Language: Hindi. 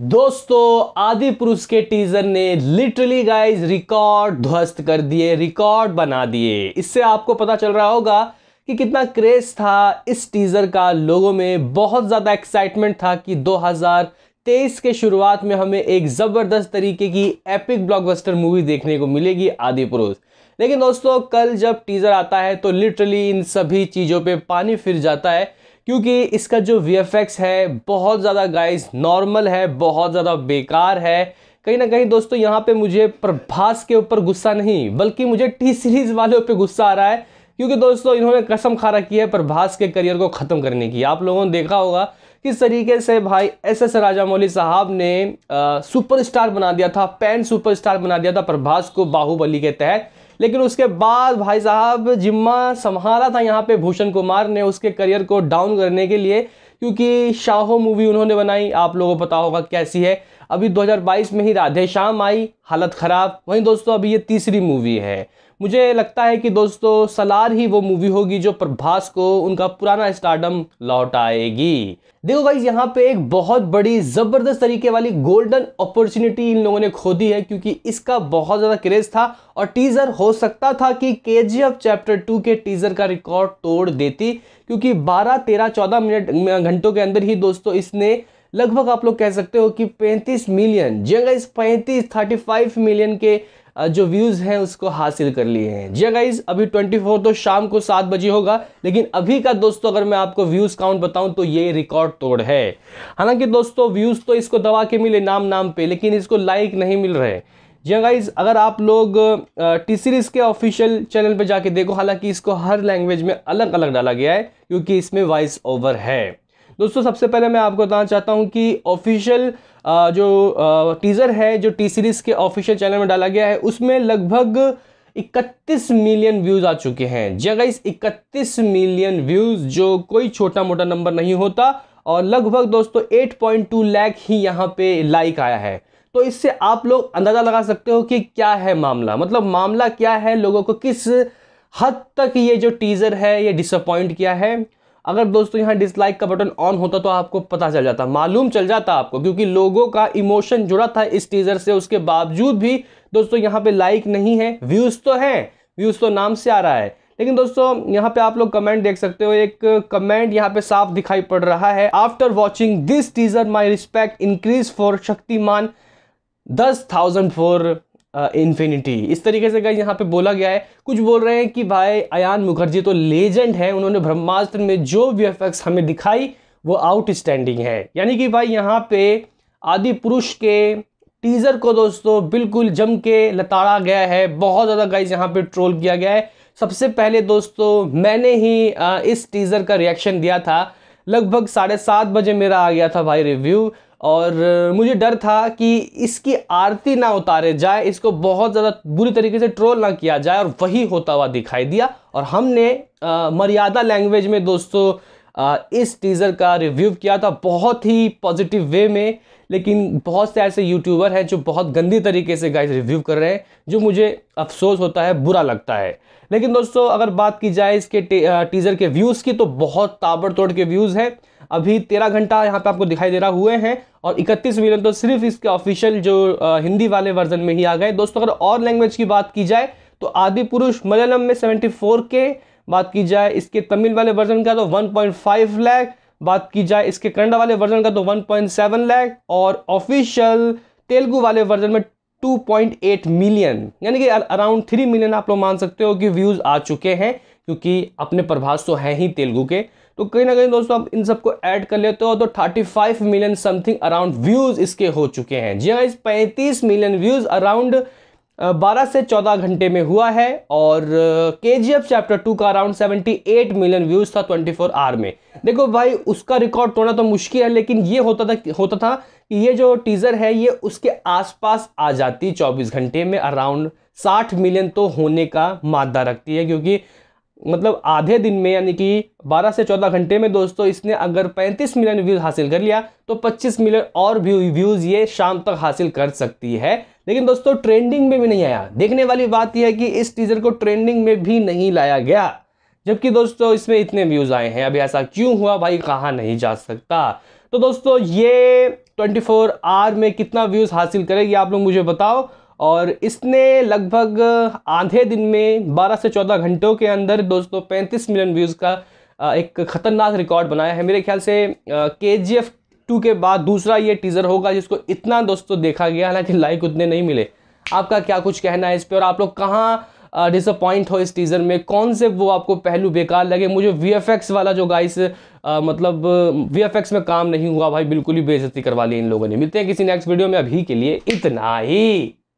दोस्तों आदि पुरुष के टीजर ने लिटरली गाइस रिकॉर्ड ध्वस्त कर दिए रिकॉर्ड बना दिए इससे आपको पता चल रहा होगा कि कितना क्रेज था इस टीजर का लोगों में बहुत ज़्यादा एक्साइटमेंट था कि 2023 के शुरुआत में हमें एक ज़बरदस्त तरीके की एपिक ब्लॉकबस्टर मूवी देखने को मिलेगी आदि पुरुष लेकिन दोस्तों कल जब टीजर आता है तो लिटरली इन सभी चीज़ों पर पानी फिर जाता है क्योंकि इसका जो वी है बहुत ज़्यादा गाइस नॉर्मल है बहुत ज़्यादा बेकार है कहीं ना कहीं दोस्तों यहाँ पे मुझे प्रभास के ऊपर गुस्सा नहीं बल्कि मुझे टी सीरीज़ वाले पे गुस्सा आ रहा है क्योंकि दोस्तों इन्होंने कसम खा रखी है प्रभास के करियर को ख़त्म करने की आप लोगों ने देखा होगा किस तरीके से भाई एस एस राजामौली साहब ने सुपरस्टार बना दिया था पैन सुपरस्टार बना दिया था प्रभास को बाहुबली के तहत लेकिन उसके बाद भाई साहब जिम्मा संभाला था यहाँ पे भूषण कुमार ने उसके करियर को डाउन करने के लिए क्योंकि शाहो मूवी उन्होंने बनाई आप लोगों को पता होगा कैसी है अभी 2022 में ही राधे श्याम आई हालत ख़राब वहीं दोस्तों अभी ये तीसरी मूवी है मुझे लगता है कि दोस्तों सलार ही वो मूवी होगी जो प्रभास को उनका पुराना स्टार्डम लौटाएगी देखो भाई यहाँ पे एक बहुत बड़ी ज़बरदस्त तरीके वाली गोल्डन अपॉर्चुनिटी इन लोगों ने खो दी है क्योंकि इसका बहुत ज़्यादा क्रेज़ था और टीज़र हो सकता था कि के चैप्टर टू के टीज़र का रिकॉर्ड तोड़ देती क्योंकि बारह तेरह चौदह मिनट घंटों के अंदर ही दोस्तों इसने लगभग आप लोग कह सकते हो कि 35 मिलियन जी गाइज हाँ पैंतीस थर्टी मिलियन के जो व्यूज़ हैं उसको हासिल कर लिए हैं जी गाइज हाँ अभी 24 तो शाम को सात बजे होगा लेकिन अभी का दोस्तों अगर मैं आपको व्यूज़ काउंट बताऊं तो ये रिकॉर्ड तोड़ है हालांकि दोस्तों व्यूज़ तो इसको दबा के मिले नाम नाम पे लेकिन इसको लाइक नहीं मिल रहे जी गाइज हाँ अगर आप लोग टी सीरीज़ के ऑफिशियल चैनल पर जाके देखो हालांकि इसको हर लैंग्वेज में अलग अलग डाला गया है क्योंकि इसमें वॉइस ओवर है दोस्तों सबसे पहले मैं आपको बताना चाहता हूँ कि ऑफिशियल जो टीज़र है जो टी सीरीज़ के ऑफिशियल चैनल में डाला गया है उसमें लगभग इकतीस मिलियन व्यूज़ आ चुके हैं जगह हाँ इकतीस मिलियन व्यूज़ जो कोई छोटा मोटा नंबर नहीं होता और लगभग दोस्तों 8.2 लैक ही यहाँ पे लाइक आया है तो इससे आप लोग अंदाज़ा लगा सकते हो कि क्या है मामला मतलब मामला क्या है लोगों को किस हद तक ये जो टीज़र है ये डिसअपॉइंट किया है अगर दोस्तों यहाँ डिसलाइक का बटन ऑन होता तो आपको पता चल जाता मालूम चल जाता आपको क्योंकि लोगों का इमोशन जुड़ा था इस टीज़र से उसके बावजूद भी दोस्तों यहाँ पे लाइक नहीं है व्यूज़ तो हैं व्यूज़ तो नाम से आ रहा है लेकिन दोस्तों यहाँ पे आप लोग कमेंट देख सकते हो एक कमेंट यहाँ पे साफ दिखाई पड़ रहा है after watching this teaser my respect increase for Shaktimaan दस थाउजेंड फॉर इन्फिनिटी इस तरीके से गाइज यहाँ पे बोला गया है कुछ बोल रहे हैं कि भाई अयान मुखर्जी तो लेजेंड है उन्होंने ब्रह्मास्त्र में जो वी हमें दिखाई वो आउटस्टैंडिंग है यानी कि भाई यहाँ पे आदि पुरुष के टीज़र को दोस्तों बिल्कुल जम के लताड़ा गया है बहुत ज़्यादा गाइज यहाँ पे ट्रोल किया गया है सबसे पहले दोस्तों मैंने ही इस टीज़र का रिएक्शन दिया था लगभग साढ़े सात बजे मेरा आ गया था भाई रिव्यू और मुझे डर था कि इसकी आरती ना उतारे जाए इसको बहुत ज़्यादा बुरी तरीके से ट्रोल ना किया जाए और वही होता हुआ दिखाई दिया और हमने आ, मर्यादा लैंग्वेज में दोस्तों आ, इस टीज़र का रिव्यू किया था बहुत ही पॉजिटिव वे में लेकिन बहुत से ऐसे यूट्यूबर हैं जो बहुत गंदी तरीके से गाइस रिव्यू कर रहे हैं जो मुझे अफसोस होता है बुरा लगता है लेकिन दोस्तों अगर बात की जाए इसके टीज़र के व्यूज़ की तो बहुत ताबड़तोड़ के व्यूज़ हैं अभी तेरह घंटा यहाँ पे आपको दिखाई दे रहा हुए हैं और इकतीस मिलियन तो सिर्फ इसके ऑफिशियल जो हिंदी वाले वर्जन में ही आ गए दोस्तों अगर और लैंग्वेज की बात की जाए तो आदि पुरुष मलयालम में सेवेंटी फोर के बात की जाए इसके तमिल वाले वर्जन का तो 1.5 लैख बात की जाए इसके कन्नडा वाले वर्जन का तो 1.7 लैख और ऑफिशियल तेलुगु वाले वर्जन में 2.8 मिलियन यानी कि अराउंड थ्री मिलियन आप लोग मान सकते हो कि व्यूज़ आ चुके हैं क्योंकि अपने प्रभास तो हैं ही तेलुगू के तो कहीं ना कहीं दोस्तों आप इन सबको ऐड कर लेते हो तो 35 मिलियन समथिंग अराउंड व्यूज़ इसके हो चुके हैं जी हाँ इस पैंतीस मिलियन व्यूज़ अराउंड 12 से 14 घंटे में हुआ है और K G F chapter two का अराउंड 78 मिलियन व्यूज़ था 24 आवर में देखो भाई उसका रिकॉर्ड तोड़ना तो मुश्किल है लेकिन ये होता था होता था कि ये जो टीज़र है ये उसके आसपास आ जाती 24 घंटे में अराउंड 60 मिलियन तो होने का मादा रखती है क्योंकि मतलब आधे दिन में यानी कि 12 से 14 घंटे में दोस्तों इसने अगर 35 मिलियन व्यूज़ हासिल कर लिया तो 25 मिलियन और व्यूज़ ये शाम तक हासिल कर सकती है लेकिन दोस्तों ट्रेंडिंग में भी नहीं आया देखने वाली बात यह है कि इस टीज़र को ट्रेंडिंग में भी नहीं लाया गया जबकि दोस्तों इसमें इतने व्यूज़ आए हैं अभी ऐसा क्यों हुआ भाई कहा नहीं जा सकता तो दोस्तों ये ट्वेंटी आवर में कितना व्यूज़ हासिल करेगी आप लोग मुझे बताओ और इसने लगभग आधे दिन में 12 से 14 घंटों के अंदर दोस्तों 35 मिलियन व्यूज़ का एक ख़तरनाक रिकॉर्ड बनाया है मेरे ख्याल से के जी एफ टू के बाद दूसरा ये टीज़र होगा जिसको इतना दोस्तों देखा गया हालांकि लाइक उतने नहीं मिले आपका क्या कुछ कहना है इस पर और आप लोग कहाँ डिसअपॉइंट हो इस टीज़र में कौन से वो आपको पहलू बेकार लगे मुझे वी वाला जो गाइस मतलब वी में काम नहीं हुआ भाई बिल्कुल ही बेजती करवा ली इन लोगों ने मिलते हैं किसी नेक्स्ट वीडियो में अभी के लिए इतना ही